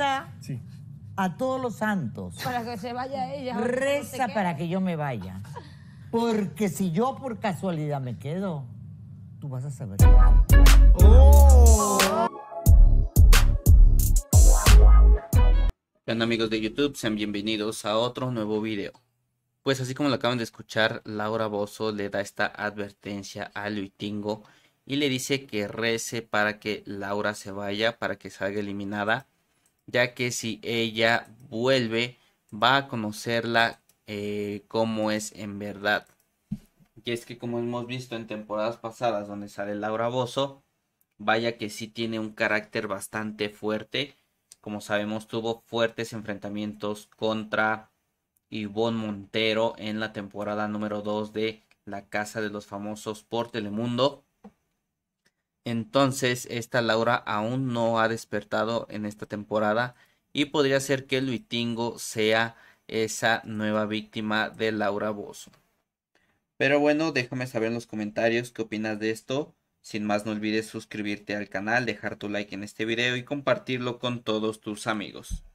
a todos los santos. Para que se vaya ella. Reza para que yo me vaya. Porque si yo por casualidad me quedo, tú vas a saber. Bien amigos de YouTube? Sean bienvenidos a otro nuevo video. Pues así como lo acaban de escuchar, Laura Bozo le da esta advertencia a Luitingo y le dice que rece para que Laura se vaya, para que salga eliminada ya que si ella vuelve va a conocerla eh, como es en verdad. Y es que como hemos visto en temporadas pasadas donde sale Laura Bozo, vaya que sí tiene un carácter bastante fuerte. Como sabemos tuvo fuertes enfrentamientos contra Ivonne Montero en la temporada número 2 de La Casa de los Famosos por Telemundo. Entonces, esta Laura aún no ha despertado en esta temporada y podría ser que Luitingo sea esa nueva víctima de Laura Bozo. Pero bueno, déjame saber en los comentarios qué opinas de esto. Sin más, no olvides suscribirte al canal, dejar tu like en este video y compartirlo con todos tus amigos.